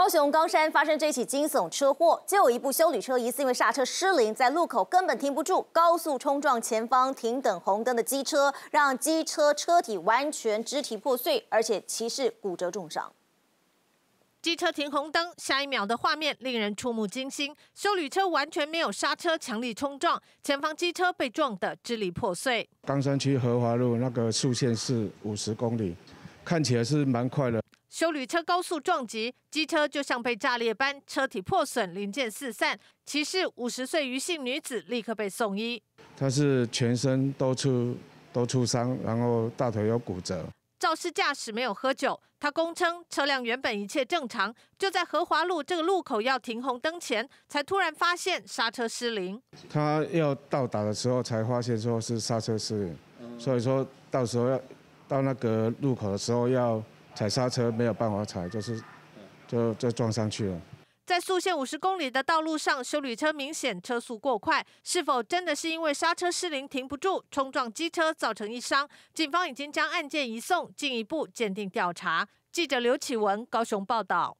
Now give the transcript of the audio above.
高雄冈山发生这起惊悚车祸，就有一部修理车疑似因为刹车失灵，在路口根本停不住，高速冲撞前方停等红灯的机车，让机车车体完全肢体破碎，而且骑士骨折重伤。机车停红灯，下一秒的画面令人触目惊心，修理车完全没有刹车，强力冲撞前方机车，被撞得支离破碎。冈山区和华路那个速线是五十公里，看起来是蛮快的。修旅车高速撞击机车，就像被炸裂般，车体破损，零件四散。骑士五十岁余姓女子立刻被送医，她是全身都出都出伤，然后大腿有骨折。肇事驾驶没有喝酒，他供称车辆原本一切正常，就在和华路这个路口要停红灯前，才突然发现刹车失灵。他要到打的时候才发现说是刹车失灵，所以说到时候要到那个路口的时候要。踩刹车没有办法踩，就是，就就撞上去了。在速限五十公里的道路上，修理车明显车速过快，是否真的是因为刹车失灵停不住，冲撞机车造成一伤？警方已经将案件移送进一步鉴定调查。记者刘启文高雄报道。